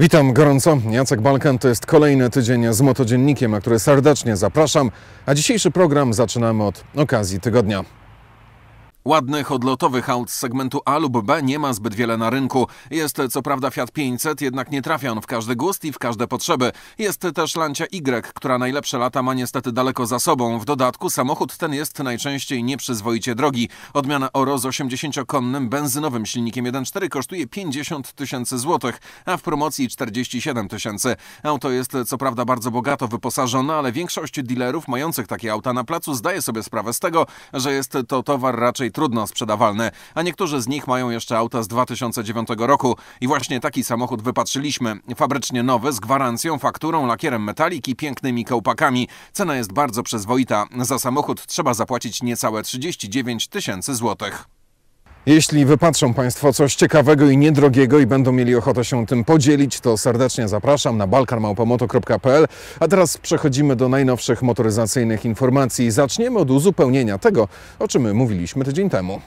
Witam gorąco. Jacek Balkan to jest kolejny tydzień z motodziennikiem, na który serdecznie zapraszam. A dzisiejszy program zaczynamy od okazji tygodnia. Ładnych odlotowych aut z segmentu A lub B nie ma zbyt wiele na rynku. Jest co prawda Fiat 500, jednak nie trafia on w każdy gust i w każde potrzeby. Jest też Lancia Y, która najlepsze lata ma niestety daleko za sobą. W dodatku samochód ten jest najczęściej nieprzyzwoicie drogi. Odmiana Oro z 80-konnym benzynowym silnikiem 1.4 kosztuje 50 tysięcy złotych, a w promocji 47 tysięcy. Auto jest co prawda bardzo bogato wyposażone, ale większość dealerów mających takie auta na placu zdaje sobie sprawę z tego, że jest to towar raczej raczej trudno sprzedawalne, a niektórzy z nich mają jeszcze auta z 2009 roku. I właśnie taki samochód wypatrzyliśmy. Fabrycznie nowy, z gwarancją, fakturą, lakierem metalik i pięknymi kołpakami. Cena jest bardzo przyzwoita. Za samochód trzeba zapłacić niecałe 39 tysięcy złotych. Jeśli wypatrzą Państwo coś ciekawego i niedrogiego i będą mieli ochotę się tym podzielić, to serdecznie zapraszam na balkarmałpomoto.pl. A teraz przechodzimy do najnowszych motoryzacyjnych informacji. Zaczniemy od uzupełnienia tego, o czym mówiliśmy tydzień temu.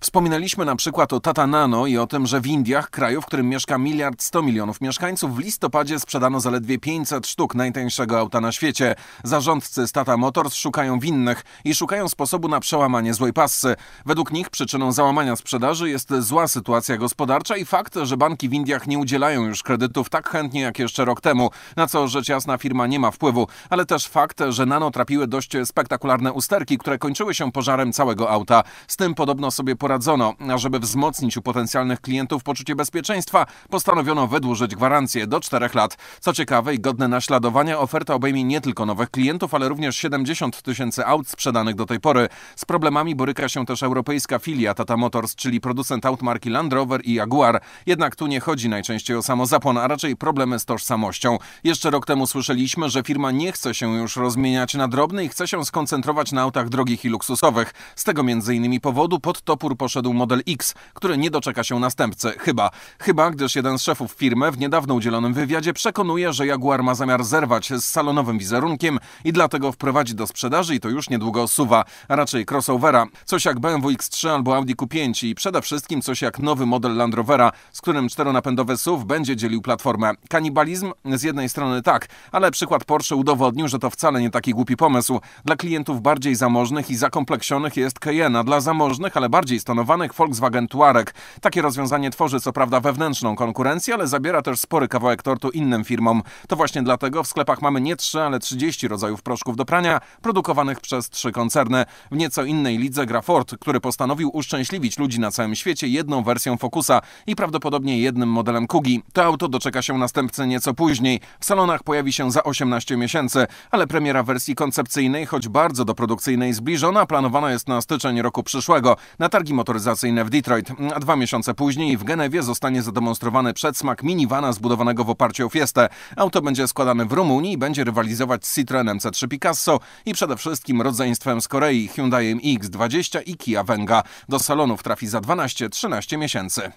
Wspominaliśmy na przykład o Tata Nano i o tym, że w Indiach, kraju, w którym mieszka miliard 100 milionów mieszkańców, w listopadzie sprzedano zaledwie 500 sztuk najtańszego auta na świecie. Zarządcy z Tata Motors szukają winnych i szukają sposobu na przełamanie złej pasy. Według nich przyczyną załamania sprzedaży jest zła sytuacja gospodarcza i fakt, że banki w Indiach nie udzielają już kredytów tak chętnie jak jeszcze rok temu, na co rzecz jasna firma nie ma wpływu, ale też fakt, że Nano trapiły dość spektakularne usterki, które kończyły się pożarem całego auta. Z tym podobno sobie poradzi radzono. żeby wzmocnić u potencjalnych klientów poczucie bezpieczeństwa, postanowiono wydłużyć gwarancję do 4 lat. Co ciekawe i godne naśladowania, oferta obejmie nie tylko nowych klientów, ale również 70 tysięcy aut sprzedanych do tej pory. Z problemami boryka się też europejska filia Tata Motors, czyli producent aut marki Land Rover i Jaguar. Jednak tu nie chodzi najczęściej o samozapon, a raczej problemy z tożsamością. Jeszcze rok temu słyszeliśmy, że firma nie chce się już rozmieniać na drobne i chce się skoncentrować na autach drogich i luksusowych. Z tego między innymi powodu pod topór poszedł model X, który nie doczeka się następcy, chyba. Chyba, gdyż jeden z szefów firmy w niedawno udzielonym wywiadzie przekonuje, że Jaguar ma zamiar zerwać z salonowym wizerunkiem i dlatego wprowadzi do sprzedaży i to już niedługo suwa, a raczej crossovera, coś jak BMW X3 albo Audi Q5 i przede wszystkim coś jak nowy model Land Rovera, z którym czteronapędowy SUV będzie dzielił platformę. Kanibalizm? Z jednej strony tak, ale przykład Porsche udowodnił, że to wcale nie taki głupi pomysł. Dla klientów bardziej zamożnych i zakompleksionych jest Cayenne, dla zamożnych, ale bardziej stanowanych Volkswagen Tuareg. Takie rozwiązanie tworzy co prawda wewnętrzną konkurencję, ale zabiera też spory kawałek tortu innym firmom. To właśnie dlatego w sklepach mamy nie 3, ale 30 rodzajów proszków do prania, produkowanych przez trzy koncerny. W nieco innej lidze gra Ford, który postanowił uszczęśliwić ludzi na całym świecie jedną wersją Focusa i prawdopodobnie jednym modelem Kugi. To auto doczeka się następcy nieco później. W salonach pojawi się za 18 miesięcy, ale premiera wersji koncepcyjnej, choć bardzo do produkcyjnej zbliżona, planowana jest na styczeń roku przyszłego. Na targi motoryzacyjne w Detroit. A dwa miesiące później w Genewie zostanie zademonstrowany przedsmak minivana zbudowanego w oparciu o Fiestę. Auto będzie składane w Rumunii i będzie rywalizować z Citroenem C3 Picasso i przede wszystkim rodzeństwem z Korei Hyundaiem X20 i Kia Venga. Do salonów trafi za 12-13 miesięcy.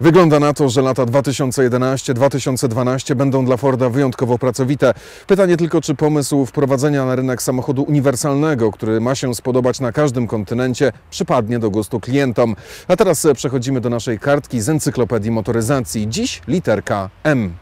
Wygląda na to, że lata 2011-2012 będą dla Forda wyjątkowo pracowite. Pytanie tylko, czy pomysł wprowadzenia na rynek samochodu uniwersalnego, który ma się spodobać na każdym kontynencie, przypadnie do gustu klientom. A teraz przechodzimy do naszej kartki z encyklopedii motoryzacji. Dziś literka M.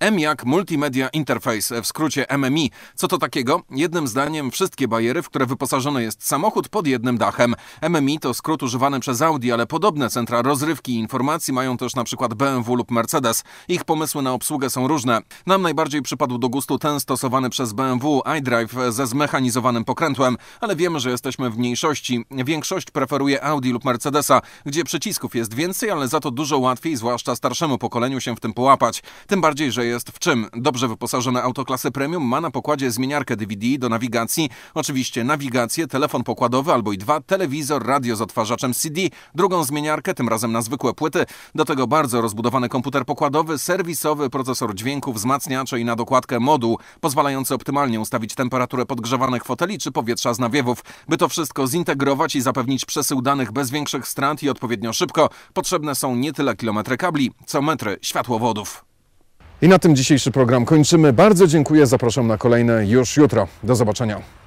M jak Multimedia Interface, w skrócie MMI. Co to takiego? Jednym zdaniem wszystkie bariery, w które wyposażony jest samochód pod jednym dachem. MMI to skrót używany przez Audi, ale podobne centra rozrywki i informacji mają też na przykład BMW lub Mercedes. Ich pomysły na obsługę są różne. Nam najbardziej przypadł do gustu ten stosowany przez BMW iDrive ze zmechanizowanym pokrętłem, ale wiemy, że jesteśmy w mniejszości. Większość preferuje Audi lub Mercedesa, gdzie przycisków jest więcej, ale za to dużo łatwiej, zwłaszcza starszemu pokoleniu się w tym połapać. Tym bardziej, że jest w czym. Dobrze wyposażone auto klasy premium ma na pokładzie zmieniarkę DVD do nawigacji, oczywiście nawigację, telefon pokładowy albo i dwa, telewizor, radio z odtwarzaczem CD, drugą zmieniarkę, tym razem na zwykłe płyty, do tego bardzo rozbudowany komputer pokładowy, serwisowy, procesor dźwięku, wzmacniacze i na dokładkę moduł, pozwalający optymalnie ustawić temperaturę podgrzewanych foteli czy powietrza z nawiewów. By to wszystko zintegrować i zapewnić przesył danych bez większych strat i odpowiednio szybko, potrzebne są nie tyle kilometry kabli, co metry światłowodów. I na tym dzisiejszy program kończymy. Bardzo dziękuję, zapraszam na kolejne już jutro. Do zobaczenia.